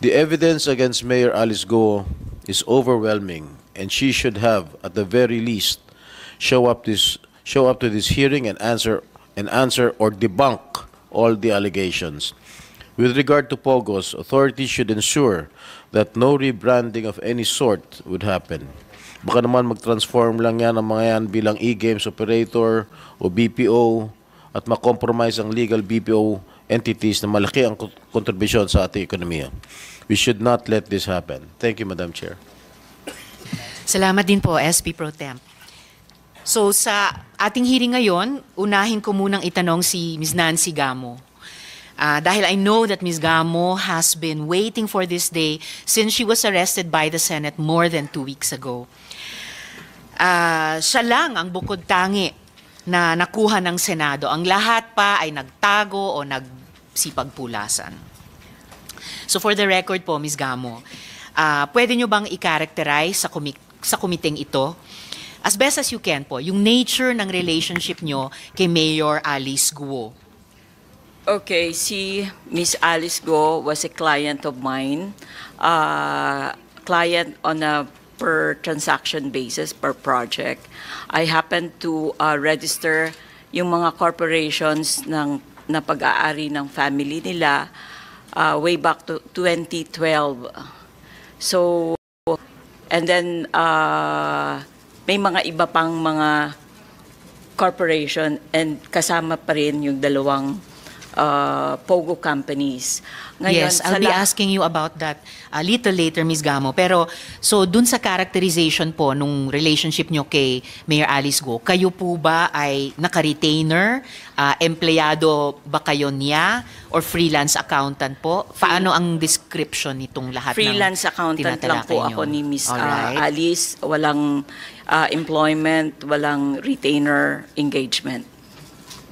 The evidence against Mayor Alice Go is overwhelming and she should have at the very least show up this show up to this hearing and answer and answer or debunk all the allegations. With regard to Pogos, authorities should ensure that no rebranding of any sort would happen. Baka naman mag-transform lang yan ang mga yan bilang e-games operator o BPO at makompromise ang legal BPO entities na malaki ang kontribusyon sa ating ekonomiya. We should not let this happen. Thank you, Madam Chair. Salamat din po, SP Pro Temp. So sa ating hearing ngayon, unahin ko munang itanong si Ms. Nancy Gamo. Uh, dahil I know that Ms. Gamo has been waiting for this day since she was arrested by the Senate more than two weeks ago. Uh, siya lang ang bukod tangi na nakuha ng Senado. Ang lahat pa ay nagtago o nag sipagpulasan. So for the record po, Ms. Gamo, uh, pwede nyo bang i-characterize sa, kumi- sa kumiting ito as best as you can po, yung nature ng relationship nyo kay Mayor Alice Guo? Okay, si Miss Alice Guo was a client of mine. Uh, client on a per transaction basis, per project. I happened to uh, register yung mga corporations ng na pag-aari ng family nila uh, way back to 2012. So, and then uh, may mga iba pang mga corporation and kasama pa rin yung dalawang uh, POGO companies. Ngayon, yes, I'll be asking you about that a little later, Ms. Gamo. Pero, so dun sa characterization po nung relationship nyo kay Mayor Alice Go, kayo po ba ay naka-retainer, uh, empleyado ba kayo niya, or freelance accountant po? Paano ang description nitong lahat freelance ng accountant lang po nyo? ako ni Ms. Uh, ah, Alice. Walang uh, employment, walang retainer engagement.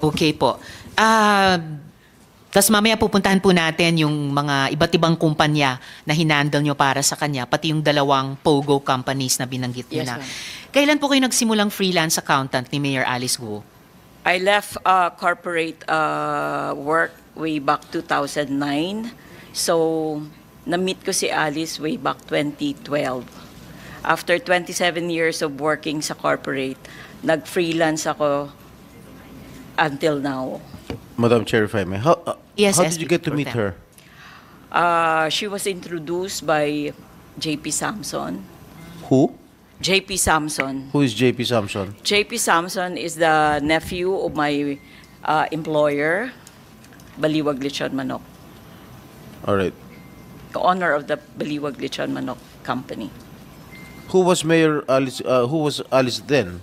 Okay po. Uh, tapos mamaya pupuntahan po natin yung mga iba't ibang kumpanya na hinandle nyo para sa kanya, pati yung dalawang POGO companies na binanggit nyo yes, na. Kailan po kayo nagsimulang freelance accountant ni Mayor Alice Wu? I left uh, corporate uh, work way back 2009. So, na-meet ko si Alice way back 2012. After 27 years of working sa corporate, nag-freelance ako until now. Madam Chair, if I may, how, uh, yes, how yes, did you get to meet her? Uh, she was introduced by J.P. Samson. Who? J.P. Samson. Who is J.P. Samson? J.P. Samson is the nephew of my uh, employer, Baliwag Lichon Manok. All right. The owner of the Baliwag Lichon Manok Company. Who was Mayor Alice? Uh, who was Alice then?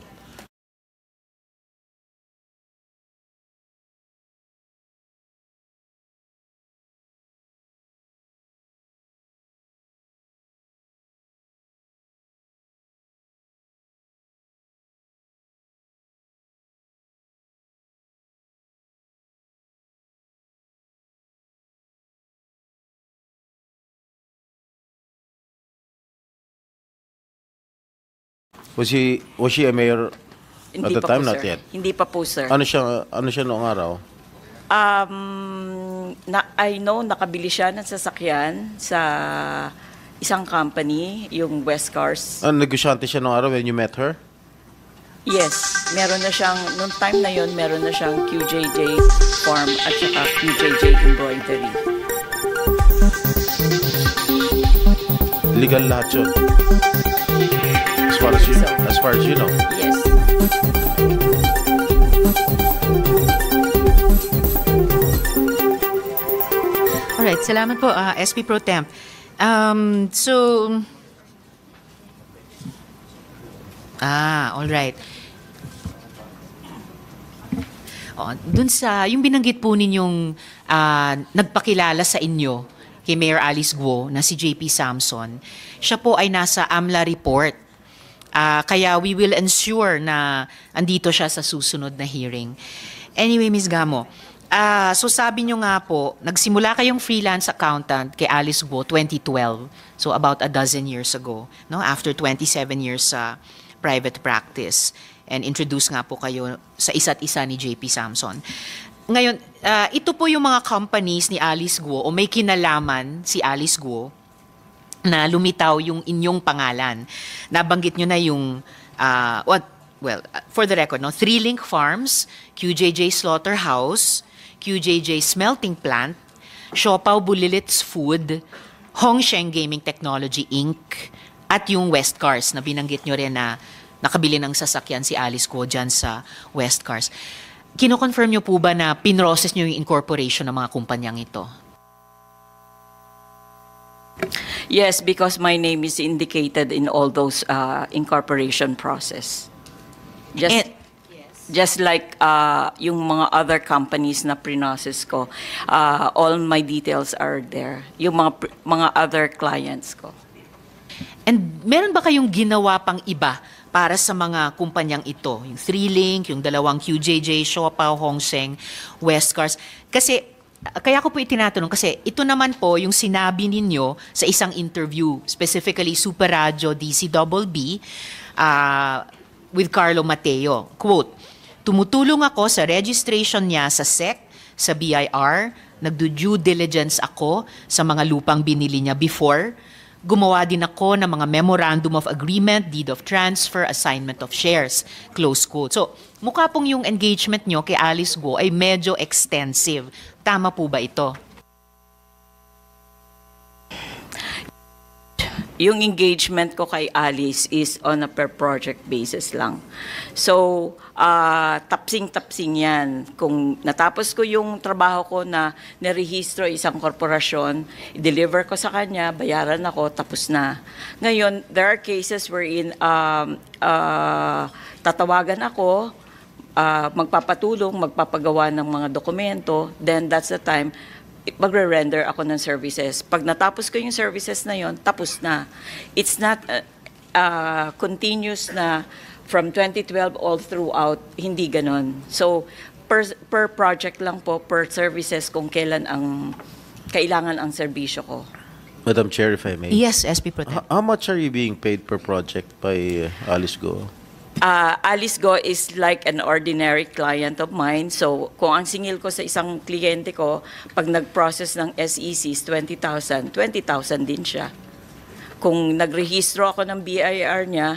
Was he was she a mayor Hindi at the time? po, Not sir. yet. Hindi pa po, sir. Ano siya ano siya noong araw? Um, na, I know nakabili siya ng sasakyan sa isang company, yung West Cars. Ano negosyante siya noong araw when you met her? Yes, meron na siyang, noong time na yon meron na siyang QJJ Farm at saka QJJ Embroidery. Legal lahat yun far as you, so. as far as you know. Yes. Alright, salamat po uh, ah, SP Pro Temp. Um, so Ah, all right. Oh, dun sa yung binanggit po ninyong uh, nagpakilala sa inyo kay Mayor Alice Guo na si JP Samson, siya po ay nasa AMLA report Uh, kaya we will ensure na andito siya sa susunod na hearing. Anyway, Ms. Gamo, uh, so sabi nyo nga po, nagsimula kayong freelance accountant kay Alice Guo 2012, so about a dozen years ago, no? after 27 years sa uh, private practice. And introduce nga po kayo sa isa't isa ni JP Samson. Ngayon, uh, ito po yung mga companies ni Alice Guo o may kinalaman si Alice Guo na lumitaw yung inyong pangalan. Nabanggit nyo na yung, uh, what, well, for the record, no? Three Link Farms, QJJ Slaughterhouse, QJJ Smelting Plant, Siopaw Bulilits Food, Hong Hongsheng Gaming Technology Inc., at yung West Cars na binanggit nyo rin na nakabili ng sasakyan si Alice ko dyan sa West Cars. Kino-confirm nyo po ba na pinroses nyo yung incorporation ng mga kumpanyang ito? Yes, because my name is indicated in all those uh, incorporation process. Just, yes. just like uh, yung mga other companies na prinosis ko, uh, all my details are there. Yung mga, mga other clients ko. And meron ba kayong ginawa pang iba para sa mga kumpanyang ito? Yung 3 Link, yung dalawang QJJ, Shopaw, Hongsheng, Westcars. Kasi kaya ko po itinatanong kasi ito naman po yung sinabi ninyo sa isang interview, specifically Super Radio DCBB uh, ah, with Carlo Mateo. Quote, Tumutulong ako sa registration niya sa SEC, sa BIR, nagdo-due diligence ako sa mga lupang binili niya before, Gumawa din ako ng mga Memorandum of Agreement, Deed of Transfer, Assignment of Shares, close quote. So, mukha pong yung engagement nyo kay Alice Go ay medyo extensive. Tama po ba ito? yung engagement ko kay Alice is on a per project basis lang. So, uh, tapsing-tapsing yan. Kung natapos ko yung trabaho ko na nerehistro isang korporasyon, deliver ko sa kanya, bayaran ako, tapos na. Ngayon, there are cases wherein um, uh, tatawagan ako, uh, magpapatulong, magpapagawa ng mga dokumento, then that's the time magre-render ako ng services. Pag natapos ko yung services na yon, tapos na. It's not uh, uh, continuous na from 2012 all throughout, hindi ganon. So, per, per project lang po, per services, kung kailan ang kailangan ang serbisyo ko. Madam Chair, if I may. Yes, SP Protect. How, how much are you being paid per project by uh, Alice Goa? uh, Alice Go is like an ordinary client of mine. So, kung ang singil ko sa isang kliyente ko, pag nag-process ng SEC is 20,000, 20,000 din siya. Kung nagrehistro ako ng BIR niya,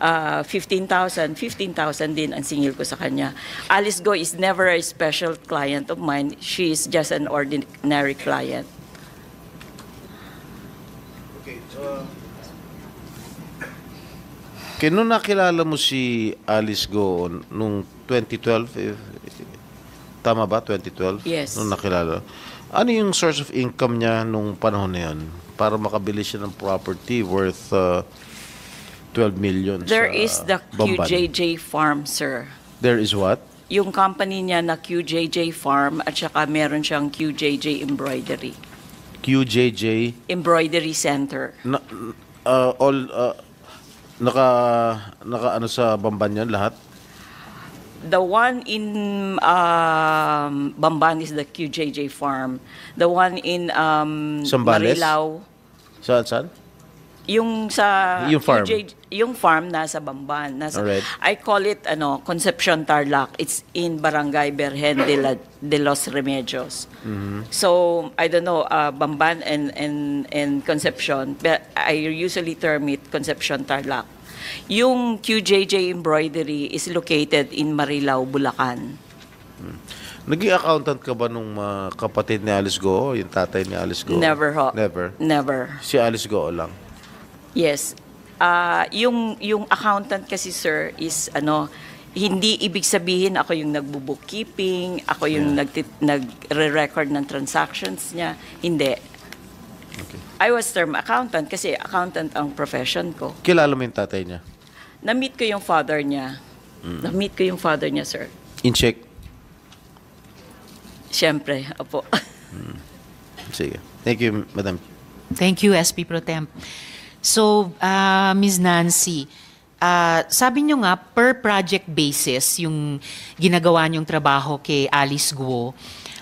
uh, 15,000, 15,000 din ang singil ko sa kanya. Alice Go is never a special client of mine. She is just an ordinary client. Okay, so akin, nung nakilala mo si Alice Go nung 2012, eh, tama ba, 2012? Yes. Nung nakilala. Ano yung source of income niya nung panahon na yun? Para makabili siya ng property worth uh, 12 million There is the Bamban. QJJ Farm, sir. There is what? Yung company niya na QJJ Farm at saka meron siyang QJJ Embroidery. QJJ? Embroidery Center. Na, uh, all, uh, Naka, naka ano sa Bamban yan lahat? The one in um, Bamban is the QJJ farm. The one in um, Sambales? Marilao. Saan, saan? yung sa yung farm, UJ, e yung farm nasa Bamban nasa Alright. I call it ano Conception Tarlac it's in Barangay Berhen de, la, de los Remedios mm-hmm. so I don't know uh, Bamban and and and Conception. but I usually term it Conception Tarlac yung QJJ embroidery is located in Marilao Bulacan mm. Naging accountant ka ba nung uh, kapatid ni Alice Go, yung tatay ni Alice Go? Never ho. Never? Never. Si Alice Go lang? Yes. Uh, yung, yung accountant kasi, sir, is ano, hindi ibig sabihin ako yung nagbo-bookkeeping, ako yung yeah. nagre-record ng transactions niya. Hindi. Okay. I was term accountant kasi accountant ang profession ko. Kilala mo yung tatay niya? Na-meet ko yung father niya. Mm. Na-meet ko yung father niya, sir. In check? Siyempre, opo. mm. Sige. Thank you, madam. Thank you, SP Pro Temp. So, uh, ah, Ms. Nancy, uh, sabi nyo nga, per project basis, yung ginagawa nyong trabaho kay Alice Guo,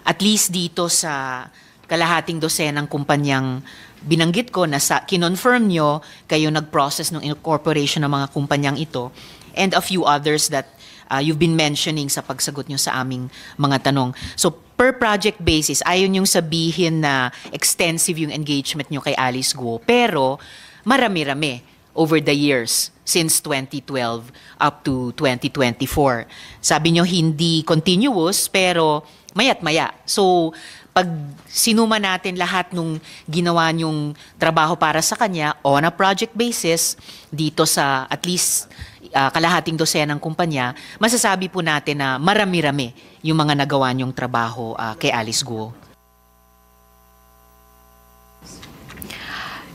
at least dito sa kalahating dosenang kumpanyang binanggit ko na sa, kinonfirm nyo, kayo nag-process ng incorporation ng mga kumpanyang ito, and a few others that uh, you've been mentioning sa pagsagot nyo sa aming mga tanong. So, per project basis, ayon yung sabihin na extensive yung engagement nyo kay Alice Guo, pero marami-rami over the years since 2012 up to 2024. Sabi nyo hindi continuous pero mayat maya. So pag sinuma natin lahat nung ginawa nyong trabaho para sa kanya on a project basis dito sa at least uh, kalahating ng kumpanya, masasabi po natin na marami-rami yung mga nagawa nyong trabaho uh, kay Alice Guo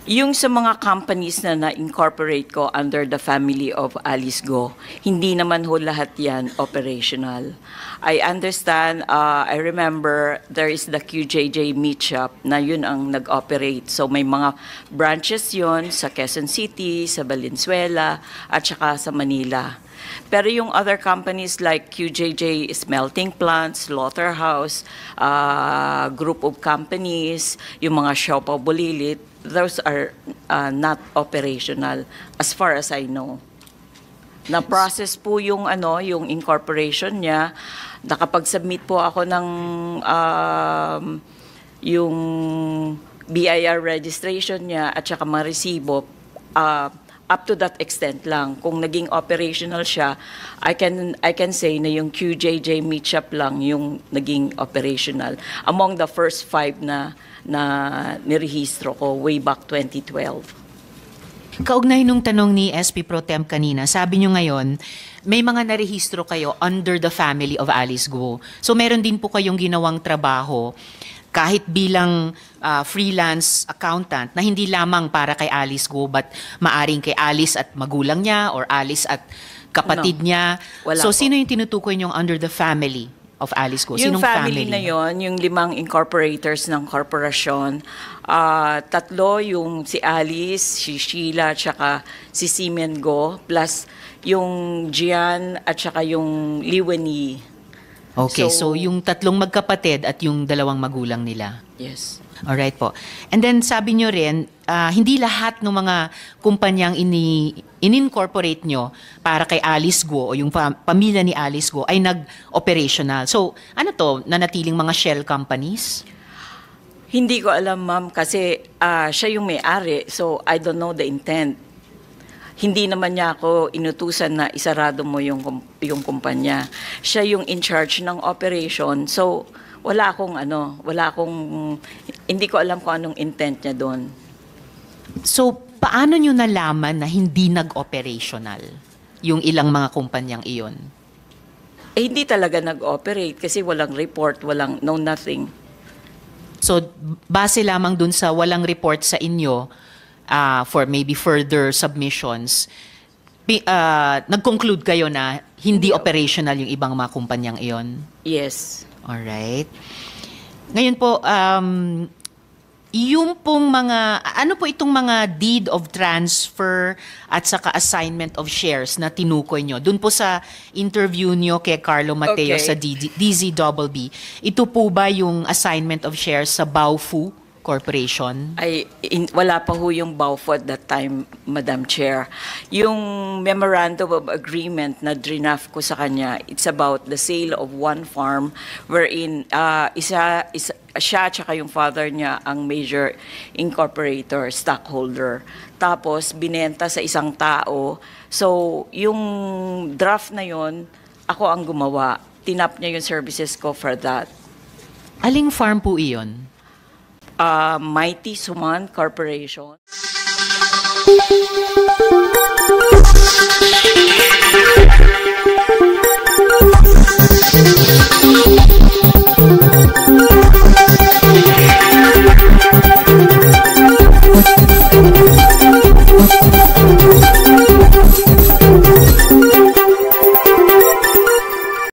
yung sa mga companies na na-incorporate ko under the family of Alice Go, hindi naman ho lahat yan operational. I understand, uh, I remember there is the QJJ Meetup na yun ang nag-operate. So may mga branches yon sa Quezon City, sa Valenzuela, at saka sa Manila. Pero yung other companies like QJJ Smelting Plants, Slaughterhouse, uh, group of companies, yung mga Siopa Bulilit, those are uh, not operational as far as I know. Na-process po yung ano, yung incorporation niya. Nakapag-submit po ako ng um, yung BIR registration niya at saka mga resibo. Uh, up to that extent lang. Kung naging operational siya, I can, I can say na yung QJJ meet up lang yung naging operational. Among the first five na, na nirehistro ko way back 2012. Kaugnay nung tanong ni SP Pro Tem kanina, sabi niyo ngayon, may mga narehistro kayo under the family of Alice Guo. So meron din po kayong ginawang trabaho kahit bilang uh, freelance accountant na hindi lamang para kay Alice Go but maaring kay Alice at magulang niya or Alice at kapatid no, niya. Wala so po. sino yung tinutukoy niyong under the family of Alice Go? Yung Sinong family, family na yon, yung limang incorporators ng korporasyon, uh, tatlo yung si Alice, si Sheila, at saka si Simen Go, plus yung Gian at saka yung Liwani. Okay, so, so yung tatlong magkapatid at yung dalawang magulang nila. Yes. All right po. And then sabi nyo rin, uh, hindi lahat ng mga kumpanyang ini in-incorporate nyo para kay Alice Guo o yung pa- pamilya ni Alice Guo ay nag-operational. So, ano to? Nanatiling mga shell companies? Hindi ko alam, ma'am, kasi uh, siya yung may-ari. So, I don't know the intent. Hindi naman niya ako inutusan na isarado mo yung, yung kumpanya. Siya yung in charge ng operation. So, wala akong ano, wala akong, hindi ko alam kung anong intent niya doon. So, paano niyo nalaman na hindi nag-operational yung ilang mga kumpanyang iyon? Eh, hindi talaga nag-operate kasi walang report, walang no nothing. So, base lamang dun sa walang report sa inyo, uh, for maybe further submissions, uh, nag-conclude kayo na hindi no. operational yung ibang mga kumpanyang iyon? Yes. Alright. Ngayon po, um, yung pong mga, ano po itong mga deed of transfer at saka assignment of shares na tinukoy nyo? Doon po sa interview nyo kay Carlo Mateo okay. sa DZ, ito po ba yung assignment of shares sa Baofu? Corporation? Ay, in, wala pa ho yung BAUFO at that time, Madam Chair. Yung Memorandum of Agreement na drinaf ko sa kanya, it's about the sale of one farm wherein uh, isa, isa, siya at yung father niya ang major incorporator, stockholder. Tapos, binenta sa isang tao. So, yung draft na yon ako ang gumawa. Tinap niya yung services ko for that. Aling farm po iyon? uh, Mighty Suman Corporation.